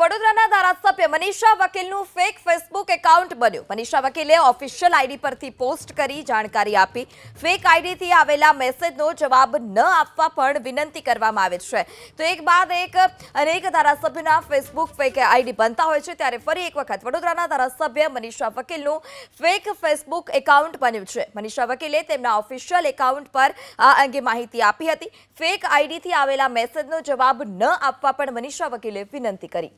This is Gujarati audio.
વડોદરાના ધારાસભ્ય મનીષા વકીલનું ફેક ફેસબુક એકાઉન્ટ બન્યું મનીષા વકીલે ઓફિશિયલ આઈડી પરથી પોસ્ટ કરી જાણકારી આપી ફેક આઈડીથી આવેલા મેસેજનો જવાબ ન આપવા પણ વિનંતી કરવામાં આવે છે તો એક બાદ એક અનેક ધારાસભ્યના ફેસબુક ફેક આઈડી બનતા હોય છે ત્યારે ફરી એક વખત વડોદરાના ધારાસભ્ય મનીષા વકીલનું ફેક ફેસબુક એકાઉન્ટ બન્યું છે મનીષા વકીલે તેમના ઓફિશિયલ એકાઉન્ટ પર આ અંગે માહિતી આપી હતી ફેક આઈડીથી આવેલા મેસેજનો જવાબ ન આપવા પણ મનીષા વકીલે વિનંતી કરી